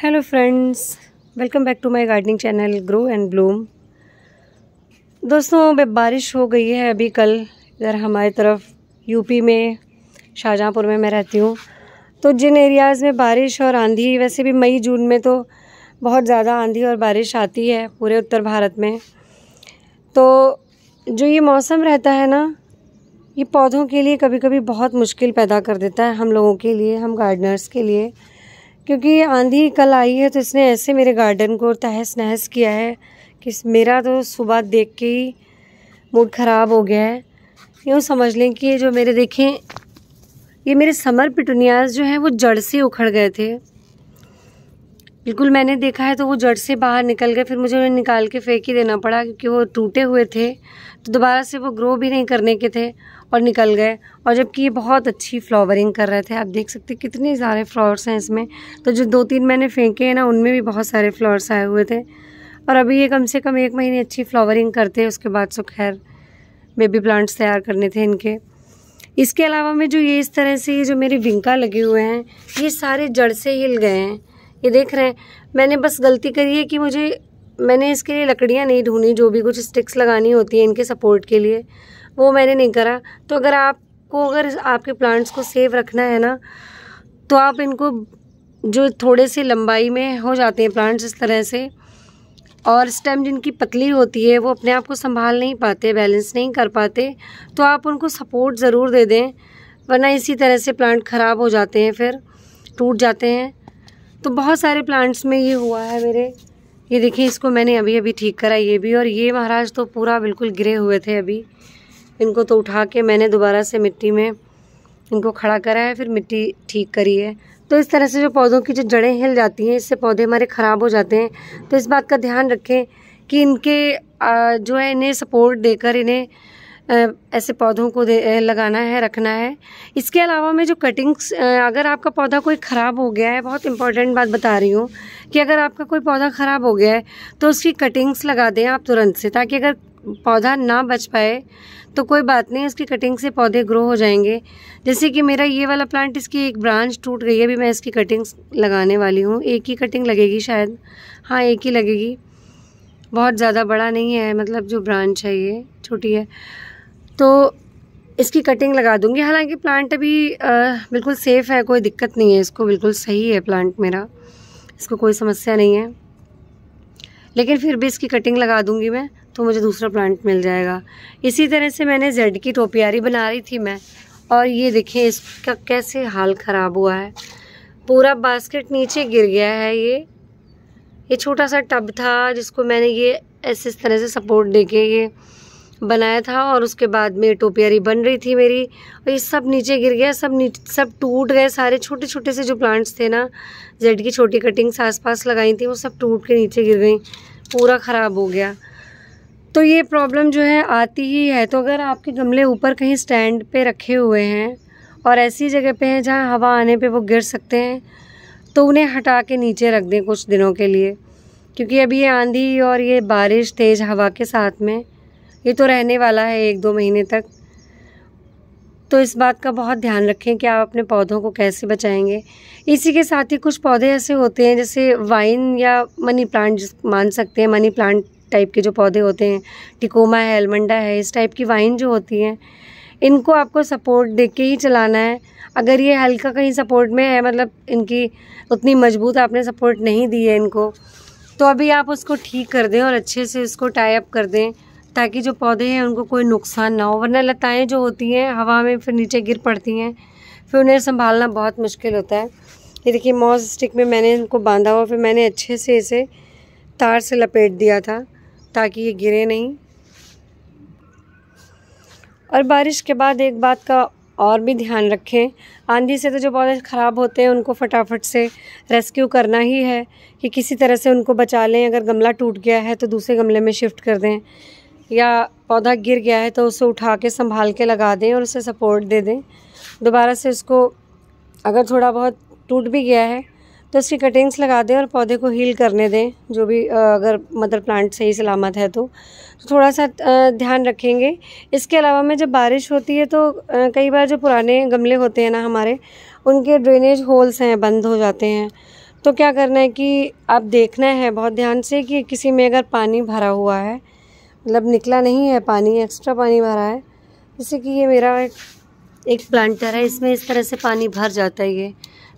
hello friends welcome back to my gardening channel grow and bloom दोस्तों अभी बारिश हो गई है अभी कल इधर हमारी तरफ यूपी में शाहजहाँपुर में मैं रहती हूँ तो जिन एरियाज़ में बारिश और आंधी वैसे भी मई जून में तो बहुत ज़्यादा आंधी और बारिश आती है पूरे उत्तर भारत में तो जो ये मौसम रहता है ना ये पौधों के लिए कभी कभी बहुत मुश्किल पैदा कर देता है हम लोगों के लिए हम गार्डनर्स के लिए क्योंकि आंधी कल आई है तो इसने ऐसे मेरे गार्डन को तहस नहस किया है कि मेरा तो सुबह देख के ही मूड ख़राब हो गया है यूँ समझ लें कि ये जो मेरे देखें ये मेरे समर पिटुनियाज जो हैं वो जड़ से उखड़ गए थे बिल्कुल मैंने देखा है तो वो जड़ से बाहर निकल गए फिर मुझे उन्हें निकाल के फेंक ही देना पड़ा क्योंकि वो टूटे हुए थे तो दोबारा से वो ग्रो भी नहीं करने के थे और निकल गए और जबकि ये बहुत अच्छी फ्लावरिंग कर रहे थे आप देख सकते कितने सारे फ्लावर्स हैं इसमें तो जो दो तीन मैंने फेंके हैं ना उनमें भी बहुत सारे फ्लावर्स आए हुए थे और अभी ये कम से कम एक महीने अच्छी फ्लावरिंग करते हैं उसके बाद सो तो खैर बेबी प्लांट्स तैयार करने थे इनके इसके अलावा में जो ये इस तरह से ये जो मेरे विंका लगे हुए हैं ये सारे जड़ से हिल गए हैं ये देख रहे हैं मैंने बस गलती करी है कि मुझे मैंने इसके लिए लकड़ियाँ नहीं ढूंढी जो भी कुछ स्टिक्स लगानी होती हैं इनके सपोर्ट के लिए वो मैंने नहीं करा तो अगर आपको अगर आपके प्लांट्स को सेफ रखना है ना तो आप इनको जो थोड़े से लंबाई में हो जाते हैं प्लांट्स इस तरह से और स्टेम जिनकी पतली होती है वो अपने आप को संभाल नहीं पाते बैलेंस नहीं कर पाते तो आप उनको सपोर्ट ज़रूर दे दें वरना इसी तरह से प्लांट ख़राब हो जाते हैं फिर टूट जाते हैं तो बहुत सारे प्लांट्स में ये हुआ है मेरे ये देखिए इसको मैंने अभी अभी ठीक करा ये भी और ये महाराज तो पूरा बिल्कुल गिरे हुए थे अभी इनको तो उठा के मैंने दोबारा से मिट्टी में इनको खड़ा करा है फिर मिट्टी ठीक करी है तो इस तरह से जो पौधों की जो जड़ें हिल जाती हैं इससे पौधे हमारे ख़राब हो जाते हैं तो इस बात का ध्यान रखें कि इनके जो है इन्हें सपोर्ट देकर इन्हें ऐसे पौधों को दे लगाना है रखना है इसके अलावा मैं जो कटिंग्स अगर आपका पौधा कोई ख़राब हो गया है बहुत इंपॉर्टेंट बात बता रही हूँ कि अगर आपका कोई पौधा ख़राब हो गया है तो उसकी कटिंग्स लगा दें आप तुरंत से ताकि अगर पौधा ना बच पाए तो कोई बात नहीं इसकी कटिंग से पौधे ग्रो हो जाएंगे जैसे कि मेरा ये वाला प्लांट इसकी एक ब्रांच टूट गई है अभी मैं इसकी कटिंग्स लगाने वाली हूँ एक ही कटिंग लगेगी शायद हाँ एक ही लगेगी बहुत ज़्यादा बड़ा नहीं है मतलब जो ब्रांच है ये छोटी है तो इसकी कटिंग लगा दूँगी हालाँकि प्लांट अभी आ, बिल्कुल सेफ़ है कोई दिक्कत नहीं है इसको बिल्कुल सही है प्लांट मेरा इसको कोई समस्या नहीं है लेकिन फिर भी इसकी कटिंग लगा दूँगी मैं तो मुझे दूसरा प्लांट मिल जाएगा इसी तरह से मैंने जेड की टोपियारी बना रही थी मैं और ये देखिए इसका कैसे हाल ख़राब हुआ है पूरा बास्केट नीचे गिर गया है ये ये छोटा सा टब था जिसको मैंने ये ऐसे इस तरह से सपोर्ट दे के ये बनाया था और उसके बाद में टोपियारी बन रही थी मेरी और ये सब नीचे गिर गया सब नीचे सब टूट गए सारे छोटे छोटे से जो प्लांट्स थे ना जेड की छोटी कटिंग्स आसपास लगाई थी वो सब टूट के नीचे गिर गई पूरा ख़राब हो गया तो ये प्रॉब्लम जो है आती ही है तो अगर आपके गमले ऊपर कहीं स्टैंड पे रखे हुए हैं और ऐसी जगह पे हैं जहाँ हवा आने पे वो गिर सकते हैं तो उन्हें हटा के नीचे रख दें कुछ दिनों के लिए क्योंकि अभी ये आंधी और ये बारिश तेज़ हवा के साथ में ये तो रहने वाला है एक दो महीने तक तो इस बात का बहुत ध्यान रखें कि आप अपने पौधों को कैसे बचाएंगे इसी के साथ ही कुछ पौधे ऐसे होते हैं जैसे वाइन या मनी प्लांट मान सकते हैं मनी प्लांट टाइप के जो पौधे होते हैं टिकोमा है एलमंडा है इस टाइप की वाइन जो होती हैं इनको आपको सपोर्ट दे के ही चलाना है अगर ये हल्का कहीं सपोर्ट में है मतलब इनकी उतनी मजबूत आपने सपोर्ट नहीं दी है इनको तो अभी आप उसको ठीक कर दें और अच्छे से इसको टाई अप कर दें ताकि जो पौधे हैं उनको कोई नुकसान ना हो वरना लताएं जो होती हैं हवा में फिर नीचे गिर पड़ती हैं फिर उन्हें संभालना बहुत मुश्किल होता है ये देखिए मॉज स्टिक में मैंने इनको बांधा हुआ फिर मैंने अच्छे से इसे तार से लपेट दिया था ताकि ये गिरे नहीं और बारिश के बाद एक बात का और भी ध्यान रखें आंधी से तो जो पौधे ख़राब होते हैं उनको फटाफट से रेस्क्यू करना ही है कि किसी तरह से उनको बचा लें अगर गमला टूट गया है तो दूसरे गमले में शिफ्ट कर दें या पौधा गिर गया है तो उसे उठा के संभाल के लगा दें और उसे सपोर्ट दे दें दोबारा से उसको अगर थोड़ा बहुत टूट भी गया है तो इसकी कटिंग्स लगा दें और पौधे को हील करने दें जो भी अगर मदर प्लांट सही सलामत है तो, तो थोड़ा सा ध्यान रखेंगे इसके अलावा में जब बारिश होती है तो कई बार जो पुराने गमले होते हैं ना हमारे उनके ड्रेनेज होल्स हैं बंद हो जाते हैं तो क्या करना है कि आप देखना है बहुत ध्यान से कि किसी में अगर पानी भरा हुआ है मतलब निकला नहीं है पानी एक्स्ट्रा पानी भरा है जैसे कि ये मेरा एक, एक प्लांटर है इसमें इस तरह से पानी भर जाता है ये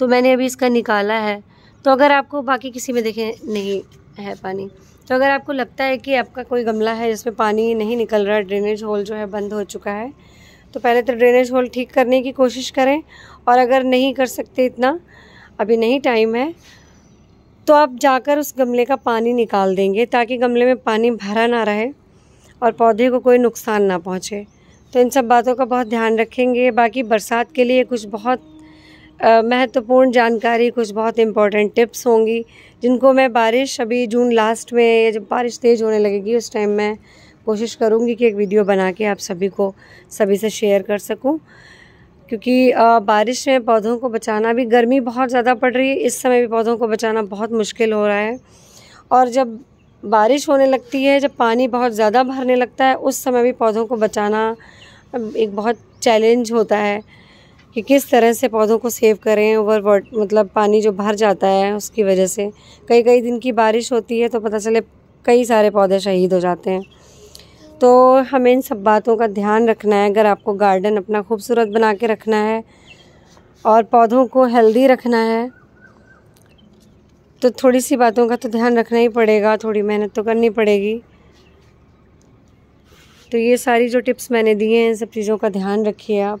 तो मैंने अभी इसका निकाला है तो अगर आपको बाकी किसी में देखें नहीं है पानी तो अगर आपको लगता है कि आपका कोई गमला है जिसमें पानी नहीं निकल रहा है ड्रेनेज होल जो है बंद हो चुका है तो पहले तो ड्रेनेज होल ठीक करने की कोशिश करें और अगर नहीं कर सकते इतना अभी नहीं टाइम है तो आप जाकर उस गमले का पानी निकाल देंगे ताकि गमले में पानी भरा ना रहे और पौधे को कोई नुकसान ना पहुँचे तो इन सब बातों का बहुत ध्यान रखेंगे बाकी बरसात के लिए कुछ बहुत महत्वपूर्ण जानकारी कुछ बहुत इम्पोर्टेंट टिप्स होंगी जिनको मैं बारिश अभी जून लास्ट में या जब बारिश तेज़ होने लगेगी उस टाइम मैं कोशिश करूँगी कि एक वीडियो बना के आप सभी को सभी से शेयर कर सकूँ क्योंकि आ, बारिश में पौधों को बचाना भी गर्मी बहुत ज़्यादा पड़ रही है इस समय भी पौधों को बचाना बहुत मुश्किल हो रहा है और जब बारिश होने लगती है जब पानी बहुत ज़्यादा भरने लगता है उस समय भी पौधों को बचाना एक बहुत चैलेंज होता है कि किस तरह से पौधों को सेव करें ओवर वाट मतलब पानी जो भर जाता है उसकी वजह से कई कई दिन की बारिश होती है तो पता चले कई सारे पौधे शहीद हो जाते हैं तो हमें इन सब बातों का ध्यान रखना है अगर आपको गार्डन अपना खूबसूरत बना के रखना है और पौधों को हेल्दी रखना है तो थोड़ी सी बातों का तो ध्यान रखना ही पड़ेगा थोड़ी मेहनत तो करनी पड़ेगी तो ये सारी जो टिप्स मैंने दी हैं इन सब चीज़ों का ध्यान रखिए आप